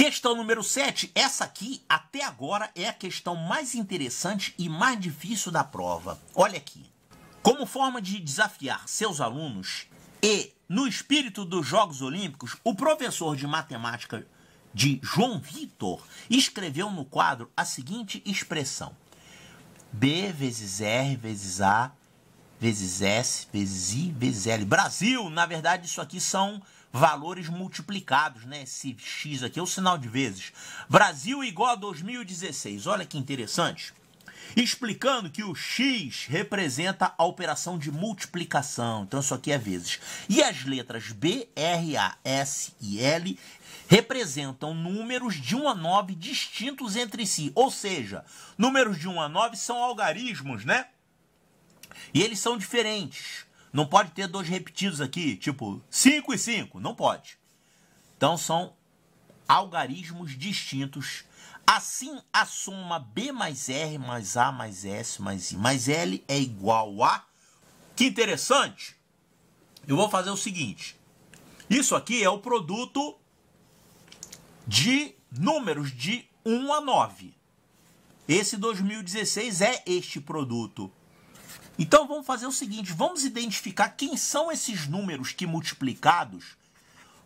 Questão número 7. Essa aqui, até agora, é a questão mais interessante e mais difícil da prova. Olha aqui. Como forma de desafiar seus alunos e no espírito dos Jogos Olímpicos, o professor de matemática de João Vitor escreveu no quadro a seguinte expressão: B vezes R vezes A vezes S vezes I vezes L. Brasil, na verdade, isso aqui são valores multiplicados, né? Esse X aqui é o sinal de vezes. Brasil igual a 2016. Olha que interessante. Explicando que o X representa a operação de multiplicação, então isso aqui é vezes. E as letras B, R, A, S e L representam números de 1 a 9 distintos entre si, ou seja, números de 1 a 9 são algarismos, né? E eles são diferentes. Não pode ter dois repetidos aqui, tipo 5 e 5, não pode. Então são algarismos distintos. Assim, a soma B mais R mais A mais S mais I mais L é igual a... Que interessante! Eu vou fazer o seguinte. Isso aqui é o produto de números de 1 a 9. Esse 2016 é este produto. Então vamos fazer o seguinte: vamos identificar quem são esses números que multiplicados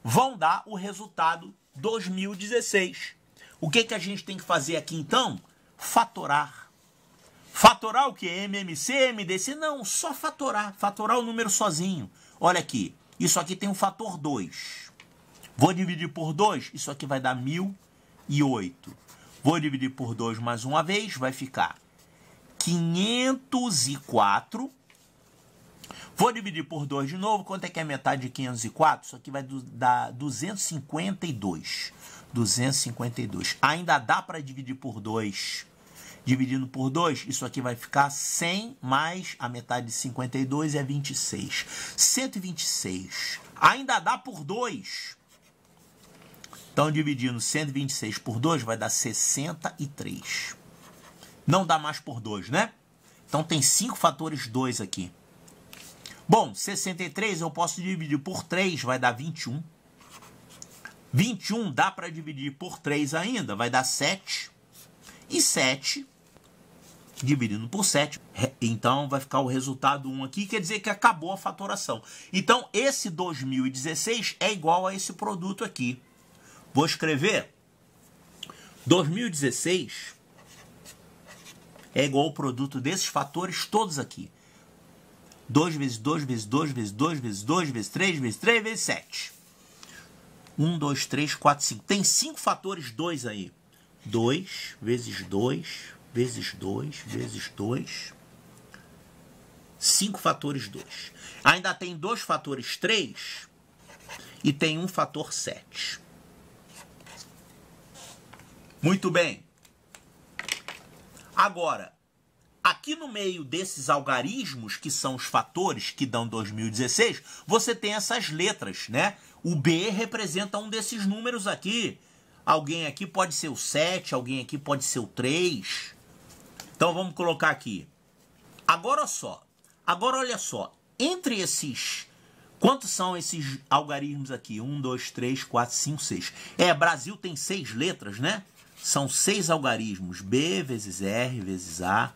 vão dar o resultado 2016. O que, que a gente tem que fazer aqui então? Fatorar. Fatorar o que? MMC, MDC? Não, só fatorar. Fatorar o número sozinho. Olha aqui, isso aqui tem um fator 2. Vou dividir por 2, isso aqui vai dar 1008. Vou dividir por 2 mais uma vez, vai ficar 504. Vou dividir por 2 de novo. Quanto é que é metade de 504? Isso aqui vai do, dar 252. 252. Ainda dá para dividir por 2. Dividindo por 2, isso aqui vai ficar 100 mais a metade de 52 é 26. 126. Ainda dá por 2. Então, dividindo 126 por 2 vai dar 63 não dá mais por 2, né? Então tem 5 fatores 2 aqui. Bom, 63 eu posso dividir por 3, vai dar 21. 21 dá para dividir por 3 ainda, vai dar 7. E 7 dividindo por 7, então vai ficar o resultado 1 aqui, quer dizer que acabou a fatoração. Então esse 2016 é igual a esse produto aqui. Vou escrever 2016 é igual ao produto desses fatores todos aqui. 2 vezes 2 vezes 2 vezes 2 vezes 2 vezes 3 vezes 3 vezes 7. 1, 2, 3, 4, 5. Tem 5 fatores 2 aí. 2 vezes 2 vezes 2 vezes 2. 5 fatores 2. Ainda tem 2 fatores 3 e tem um fator 7. Muito bem. Agora, aqui no meio desses algarismos, que são os fatores que dão 2016, você tem essas letras, né? O B representa um desses números aqui. Alguém aqui pode ser o 7, alguém aqui pode ser o 3. Então vamos colocar aqui. Agora só. Agora olha só. Entre esses... Quantos são esses algarismos aqui? 1, 2, 3, 4, 5, 6. É, Brasil tem seis letras, né? são seis algarismos B vezes R vezes A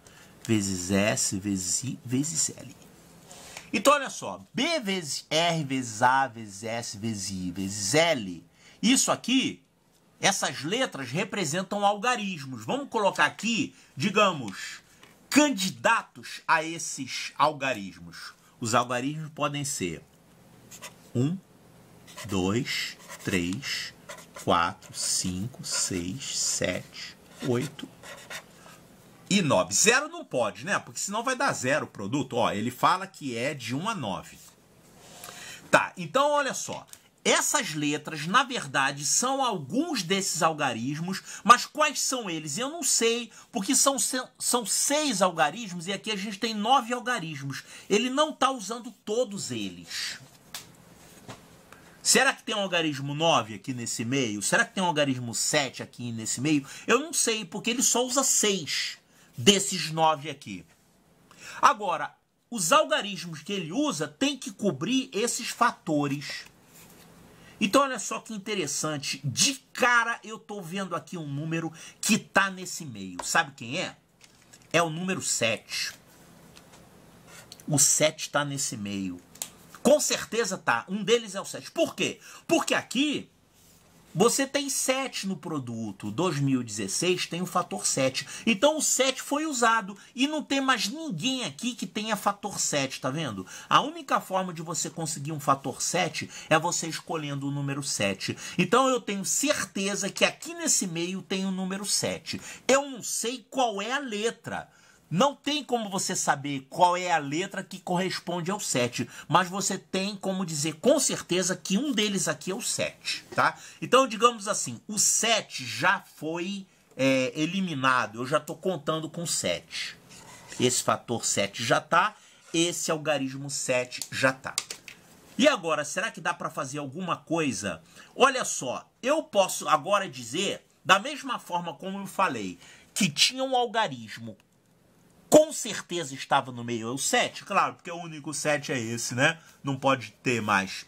vezes S vezes I vezes L. Então olha só, B vezes R vezes A vezes S vezes I vezes L. Isso aqui, essas letras representam algarismos. Vamos colocar aqui, digamos, candidatos a esses algarismos. Os algarismos podem ser 1, 2, 3, 4, 5, 6, 7, 8 e 9. Zero não pode, né? Porque senão vai dar zero o produto. Ó, ele fala que é de 1 a 9. Tá, então olha só. Essas letras, na verdade, são alguns desses algarismos, mas quais são eles? Eu não sei, porque são, são seis algarismos e aqui a gente tem nove algarismos. Ele não está usando todos eles. Será que tem um algarismo 9 aqui nesse meio? Será que tem um algarismo 7 aqui nesse meio? Eu não sei, porque ele só usa 6 desses 9 aqui. Agora, os algarismos que ele usa tem que cobrir esses fatores. Então olha só que interessante, de cara eu tô vendo aqui um número que tá nesse meio. Sabe quem é? É o número 7. O 7 está nesse meio. Com certeza tá. Um deles é o 7. Por quê? Porque aqui você tem 7 no produto. 2016 tem o fator 7. Então o 7 foi usado e não tem mais ninguém aqui que tenha fator 7, tá vendo? A única forma de você conseguir um fator 7 é você escolhendo o número 7. Então eu tenho certeza que aqui nesse meio tem o número 7. Eu não sei qual é a letra não tem como você saber qual é a letra que corresponde ao 7, mas você tem como dizer com certeza que um deles aqui é o 7, tá? Então, digamos assim, o 7 já foi é, eliminado, eu já estou contando com 7. Esse fator 7 já está. esse algarismo 7 já está. E agora, será que dá para fazer alguma coisa? Olha só, eu posso agora dizer, da mesma forma como eu falei, que tinha um algarismo com certeza estava no meio. É o 7, claro, porque o único 7 é esse, né? Não pode ter mais.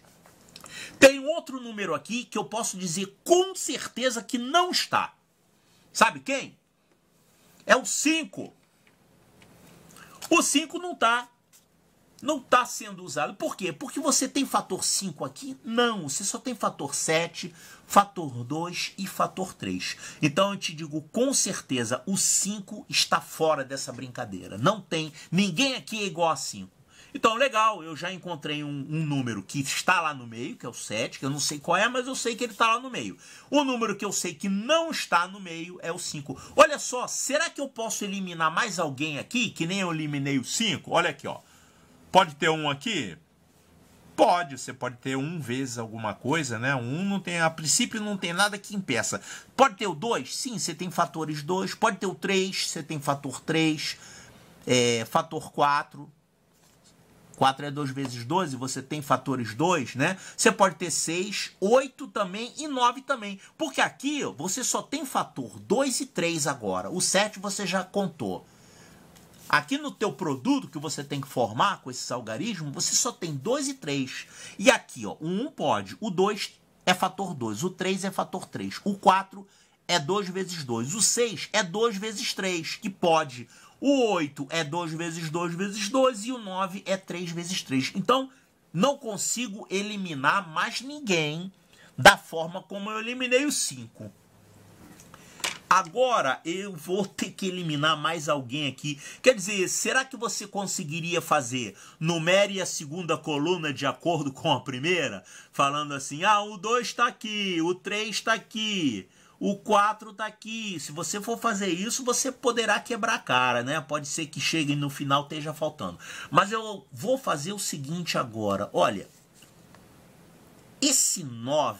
Tem outro número aqui que eu posso dizer com certeza que não está. Sabe quem? É o 5. O 5 não está não está sendo usado. Por quê? Porque você tem fator 5 aqui? Não, você só tem fator 7, fator 2 e fator 3. Então eu te digo com certeza, o 5 está fora dessa brincadeira. Não tem, ninguém aqui é igual a 5. Então, legal, eu já encontrei um, um, número que está lá no meio, que é o 7, que eu não sei qual é, mas eu sei que ele está lá no meio. O número que eu sei que não está no meio é o 5. Olha só, será que eu posso eliminar mais alguém aqui, que nem eu eliminei o 5? Olha aqui, ó. Pode ter um aqui? Pode, você pode ter um vezes alguma coisa, né? Um não tem, a princípio não tem nada que impeça. Pode ter o dois, Sim, você tem fatores dois. Pode ter o três, você tem fator três, é, fator quatro. 4 é 2 vezes 12, você tem fatores 2, né? Você pode ter 6, 8 também e 9 também. Porque aqui ó, você só tem fator 2 e 3 agora. O 7 você já contou. Aqui no teu produto que você tem que formar com esses algarismos, você só tem 2 e 3. E aqui, ó, o 1 um pode, o 2 é fator 2, o 3 é fator 3, o 4 é 2 vezes 2, o 6 é 2 vezes 3, que pode. O 8 é 2 vezes 2 vezes 2 e o 9 é 3 vezes 3. Então, não consigo eliminar mais ninguém da forma como eu eliminei o 5. Agora eu vou ter que eliminar mais alguém aqui. Quer dizer, será que você conseguiria fazer? Numere a segunda coluna de acordo com a primeira? Falando assim, ah, o 2 está aqui, o 3 está aqui, o 4 está aqui. Se você for fazer isso, você poderá quebrar a cara, né? Pode ser que chegue no final esteja faltando. Mas eu vou fazer o seguinte agora. Olha, esse 9,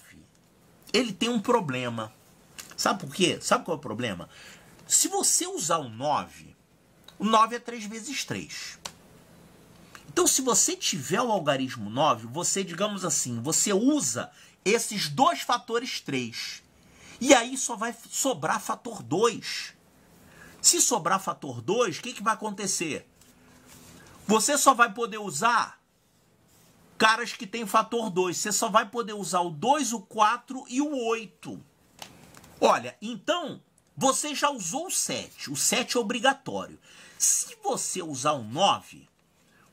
ele tem um problema Sabe por quê? Sabe qual é o problema? Se você usar o 9, o 9 é 3 vezes 3. Então, se você tiver o algarismo 9, você, digamos assim, você usa esses dois fatores 3. E aí só vai sobrar fator 2. Se sobrar fator 2, o que, que vai acontecer? Você só vai poder usar caras que tem fator 2. Você só vai poder usar o 2, o 4 e o 8. Olha, então você já usou o 7, o 7 é obrigatório. Se você usar o 9,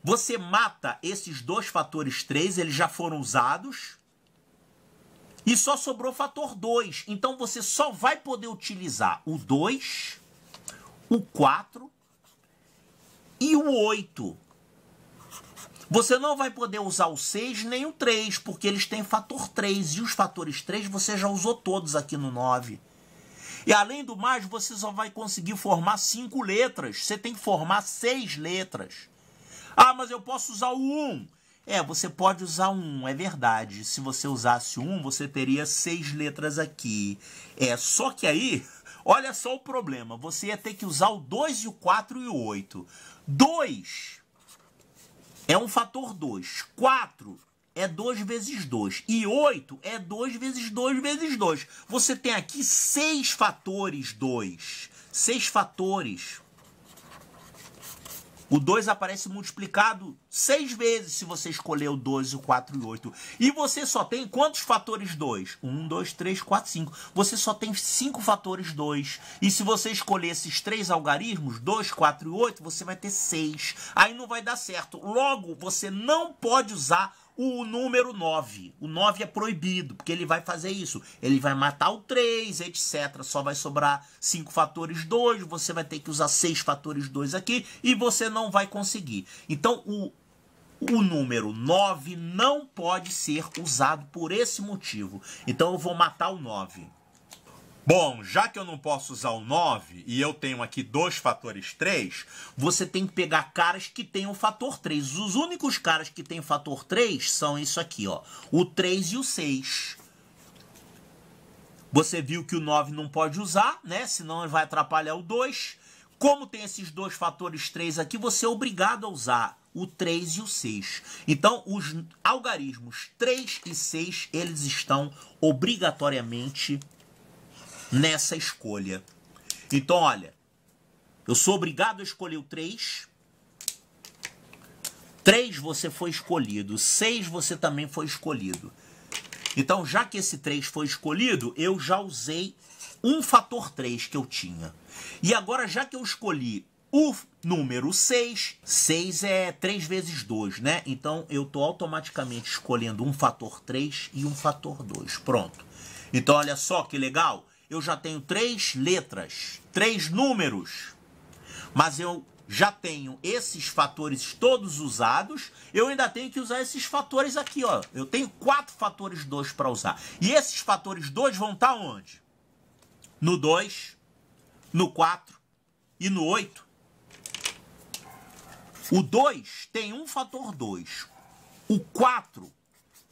você mata esses dois fatores 3, eles já foram usados, e só sobrou fator 2. Então você só vai poder utilizar o 2, o 4 e o 8. Você não vai poder usar o 6 nem o 3, porque eles têm fator 3. E os fatores 3 você já usou todos aqui no 9. E além do mais, você só vai conseguir formar 5 letras. Você tem que formar 6 letras. Ah, mas eu posso usar o 1. É, você pode usar um, é verdade. Se você usasse um, você teria 6 letras aqui. É, só que aí, olha só o problema. Você ia ter que usar o 2 e o 4 e o 8. 2 é um fator 2. 4 é 2 vezes 2. E 8 é 2 vezes 2 vezes 2. Você tem aqui 6 fatores 2. 6 fatores o 2 aparece multiplicado 6 vezes se você escolher o 2, o 4 e o 8. E você só tem quantos fatores 2? 1, 2, 3, 4, 5. Você só tem 5 fatores 2. E se você escolher esses 3 algarismos, 2, 4 e 8, você vai ter 6. Aí não vai dar certo. Logo, você não pode usar o número 9. O 9 é proibido, porque ele vai fazer isso. Ele vai matar o 3, etc. Só vai sobrar 5 fatores 2, você vai ter que usar 6 fatores 2 aqui e você não vai conseguir. Então o, o número 9 não pode ser usado por esse motivo. Então eu vou matar o 9. Bom, já que eu não posso usar o 9 e eu tenho aqui dois fatores 3, você tem que pegar caras que o fator 3. Os únicos caras que têm fator 3 são isso aqui, ó, o 3 e o 6. Você viu que o 9 não pode usar, né? Senão ele vai atrapalhar o 2. Como tem esses dois fatores 3 aqui, você é obrigado a usar o 3 e o 6. Então, os algarismos 3 e 6, eles estão obrigatoriamente nessa escolha. Então, olha, eu sou obrigado a escolher o 3. 3 você foi escolhido, 6 você também foi escolhido. Então, já que esse 3 foi escolhido, eu já usei um fator 3 que eu tinha. E agora, já que eu escolhi o número 6, 6 é 3 vezes 2, né? Então, eu estou automaticamente escolhendo um fator 3 e um fator 2. Pronto. Então, olha só que legal eu já tenho três letras, três números, mas eu já tenho esses fatores todos usados, eu ainda tenho que usar esses fatores aqui, ó. Eu tenho quatro fatores 2 para usar. E esses fatores 2 vão estar tá onde? No 2, no 4 e no 8. O 2 tem um fator 2. O 4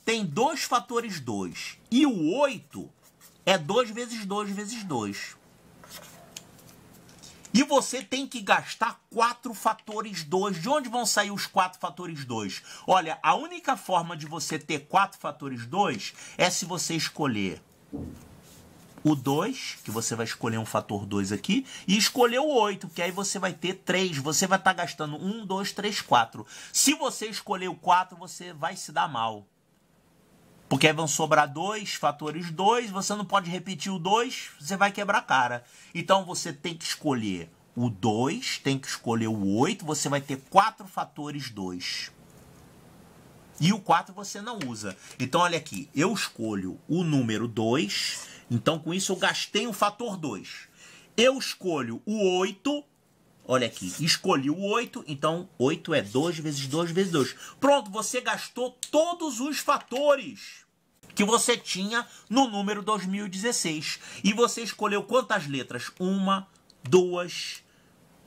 tem dois fatores 2. E o 8 é 2 vezes 2 vezes 2. E você tem que gastar 4 fatores 2. De onde vão sair os 4 fatores 2? Olha, a única forma de você ter 4 fatores 2 é se você escolher o 2, que você vai escolher um fator 2 aqui, e escolher o 8, que aí você vai ter 3. Você vai estar tá gastando 1, 2, 3, 4. Se você escolher o 4, você vai se dar mal. Porque vão sobrar dois fatores dois, você não pode repetir o dois, você vai quebrar a cara. Então você tem que escolher o dois, tem que escolher o oito, você vai ter quatro fatores dois. E o quatro você não usa. Então olha aqui, eu escolho o número dois, então com isso eu gastei um fator dois. Eu escolho o oito. Olha aqui, escolhi o 8, então 8 é 2 vezes 2 vezes 2. Pronto, você gastou todos os fatores que você tinha no número 2016. E você escolheu quantas letras? 1, 2,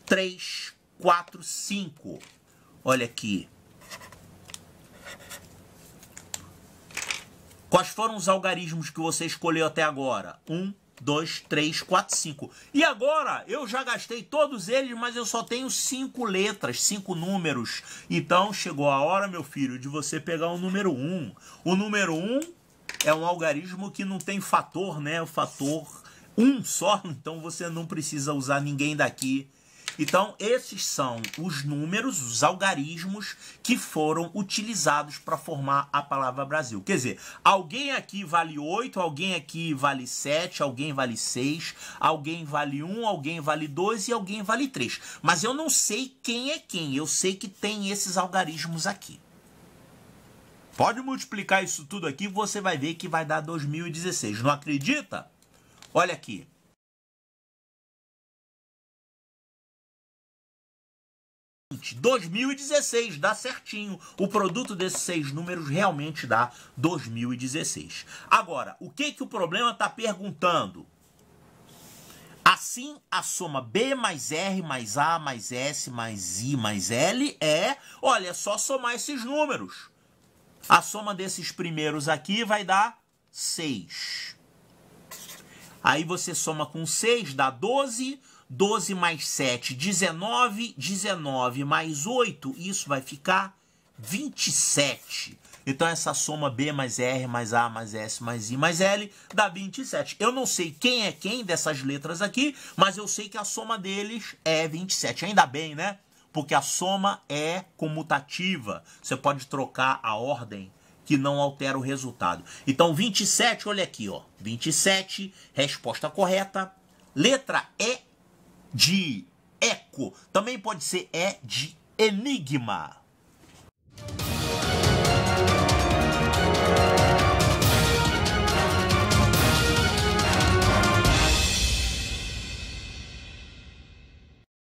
3, 4, 5. Olha aqui. Quais foram os algarismos que você escolheu até agora? Um, 2, 3, 4, 5. E agora eu já gastei todos eles, mas eu só tenho 5 letras, 5 números. Então chegou a hora, meu filho, de você pegar o número 1. Um. O número 1 um é um algarismo que não tem fator, né? O fator 1 um só, então você não precisa usar ninguém daqui então, esses são os números, os algarismos que foram utilizados para formar a palavra Brasil. Quer dizer, alguém aqui vale 8, alguém aqui vale 7, alguém vale 6, alguém vale 1, alguém vale 2 e alguém vale 3. Mas eu não sei quem é quem, eu sei que tem esses algarismos aqui. Pode multiplicar isso tudo aqui, você vai ver que vai dar 2016. Não acredita? Olha aqui. 2016 dá certinho. O produto desses seis números realmente dá 2016. Agora, o que que o problema está perguntando? Assim, a soma B mais R mais A mais S mais I mais L é, olha, é só somar esses números. A soma desses primeiros aqui vai dar 6. Aí você soma com 6, dá 12. 12 mais 7, 19, 19 mais 8, isso vai ficar 27. Então essa soma B mais R mais A mais S mais I mais L dá 27. Eu não sei quem é quem dessas letras aqui, mas eu sei que a soma deles é 27. Ainda bem, né? Porque a soma é comutativa. Você pode trocar a ordem que não altera o resultado. Então 27, olha aqui, ó. 27, resposta correta. Letra E de eco, também pode ser E de enigma.